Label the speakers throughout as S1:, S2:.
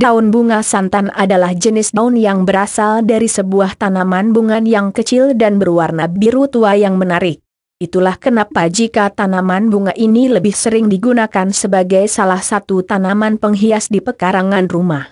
S1: Daun bunga santan adalah jenis daun yang berasal dari sebuah tanaman bunga yang kecil dan berwarna biru tua yang menarik. Itulah kenapa jika tanaman bunga ini lebih sering digunakan sebagai salah satu tanaman penghias di pekarangan rumah.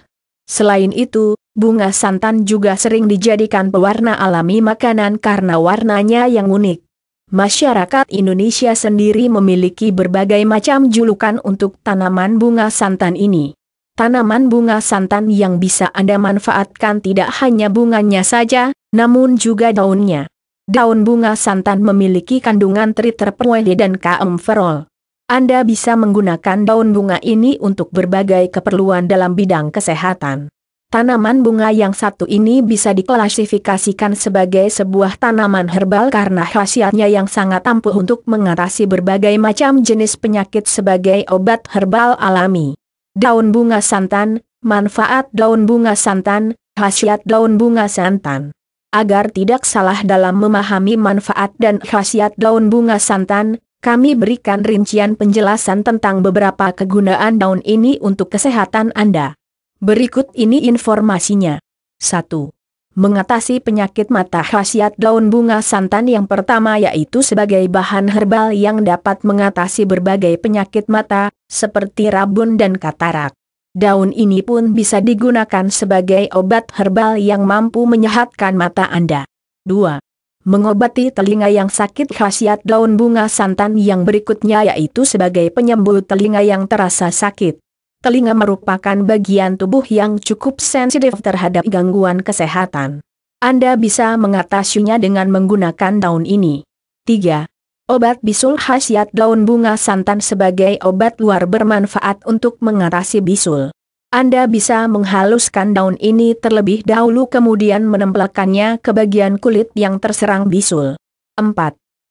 S1: Selain itu, bunga santan juga sering dijadikan pewarna alami makanan karena warnanya yang unik. Masyarakat Indonesia sendiri memiliki berbagai macam julukan untuk tanaman bunga santan ini. Tanaman bunga santan yang bisa Anda manfaatkan tidak hanya bunganya saja, namun juga daunnya. Daun bunga santan memiliki kandungan triterpenoide dan kaemferol. Anda bisa menggunakan daun bunga ini untuk berbagai keperluan dalam bidang kesehatan. Tanaman bunga yang satu ini bisa diklasifikasikan sebagai sebuah tanaman herbal karena khasiatnya yang sangat ampuh untuk mengatasi berbagai macam jenis penyakit sebagai obat herbal alami daun bunga santan, manfaat daun bunga santan, khasiat daun bunga santan. Agar tidak salah dalam memahami manfaat dan khasiat daun bunga santan, kami berikan rincian penjelasan tentang beberapa kegunaan daun ini untuk kesehatan Anda. Berikut ini informasinya. 1 mengatasi penyakit mata khasiat daun bunga santan yang pertama yaitu sebagai bahan herbal yang dapat mengatasi berbagai penyakit mata, seperti rabun dan katarak. Daun ini pun bisa digunakan sebagai obat herbal yang mampu menyehatkan mata Anda. 2. Mengobati telinga yang sakit khasiat daun bunga santan yang berikutnya yaitu sebagai penyembuh telinga yang terasa sakit telinga merupakan bagian tubuh yang cukup sensitif terhadap gangguan kesehatan. Anda bisa mengatasinya dengan menggunakan daun ini. 3. Obat bisul khasiat daun bunga santan sebagai obat luar bermanfaat untuk mengatasi bisul. Anda bisa menghaluskan daun ini terlebih dahulu kemudian menempelkannya ke bagian kulit yang terserang bisul. 4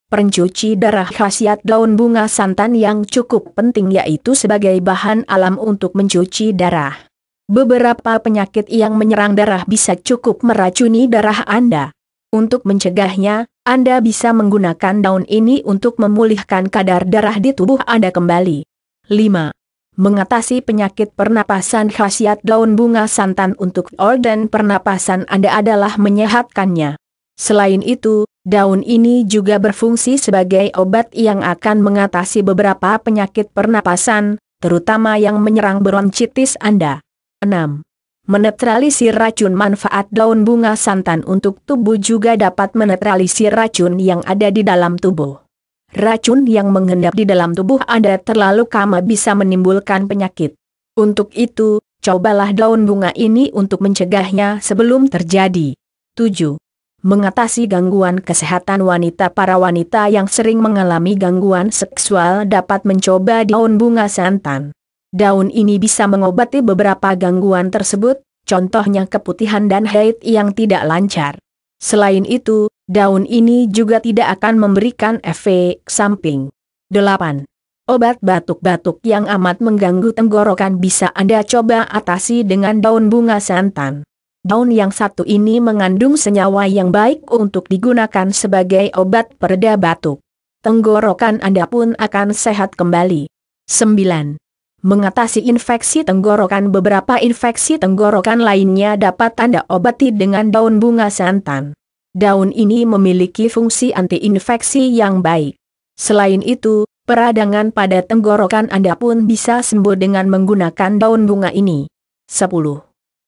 S1: pencuci darah khasiat daun bunga santan yang cukup penting yaitu sebagai bahan alam untuk mencuci darah. Beberapa penyakit yang menyerang darah bisa cukup meracuni darah Anda. Untuk mencegahnya, Anda bisa menggunakan daun ini untuk memulihkan kadar darah di tubuh Anda kembali. 5. Mengatasi penyakit pernapasan khasiat daun bunga santan untuk organ pernapasan Anda adalah menyehatkannya. Selain itu, Daun ini juga berfungsi sebagai obat yang akan mengatasi beberapa penyakit pernapasan, terutama yang menyerang bronchitis Anda. 6. Menetralisir racun manfaat daun bunga santan untuk tubuh juga dapat menetralisir racun yang ada di dalam tubuh. Racun yang mengendap di dalam tubuh Anda terlalu kama bisa menimbulkan penyakit. Untuk itu, cobalah daun bunga ini untuk mencegahnya sebelum terjadi. 7. Mengatasi gangguan kesehatan wanita Para wanita yang sering mengalami gangguan seksual dapat mencoba daun bunga santan. Daun ini bisa mengobati beberapa gangguan tersebut, contohnya keputihan dan haid yang tidak lancar. Selain itu, daun ini juga tidak akan memberikan efek samping. 8. Obat batuk-batuk yang amat mengganggu tenggorokan bisa Anda coba atasi dengan daun bunga santan. Daun yang satu ini mengandung senyawa yang baik untuk digunakan sebagai obat pereda batuk. Tenggorokan Anda pun akan sehat kembali. 9. Mengatasi infeksi tenggorokan Beberapa infeksi tenggorokan lainnya dapat Anda obati dengan daun bunga santan. Daun ini memiliki fungsi antiinfeksi yang baik. Selain itu, peradangan pada tenggorokan Anda pun bisa sembuh dengan menggunakan daun bunga ini. 10.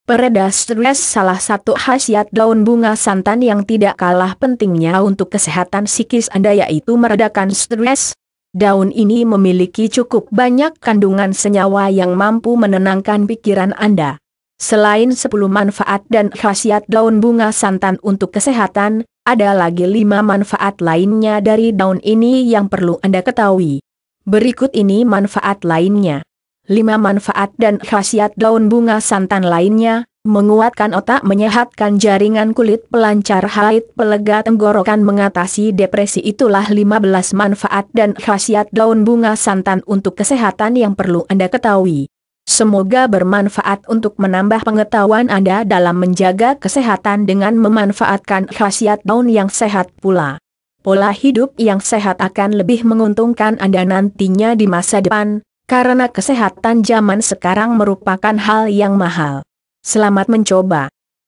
S1: Pereda stres salah satu khasiat daun bunga santan yang tidak kalah pentingnya untuk kesehatan psikis Anda yaitu meredakan stres. Daun ini memiliki cukup banyak kandungan senyawa yang mampu menenangkan pikiran Anda. Selain 10 manfaat dan khasiat daun bunga santan untuk kesehatan, ada lagi 5 manfaat lainnya dari daun ini yang perlu Anda ketahui. Berikut ini manfaat lainnya. Lima manfaat dan khasiat daun bunga santan lainnya, menguatkan otak menyehatkan jaringan kulit pelancar haid pelega tenggorokan mengatasi depresi itulah 15 manfaat dan khasiat daun bunga santan untuk kesehatan yang perlu Anda ketahui. Semoga bermanfaat untuk menambah pengetahuan Anda dalam menjaga kesehatan dengan memanfaatkan khasiat daun yang sehat pula. Pola hidup yang sehat akan lebih menguntungkan Anda nantinya di masa depan, karena kesehatan zaman sekarang merupakan hal yang mahal. Selamat mencoba.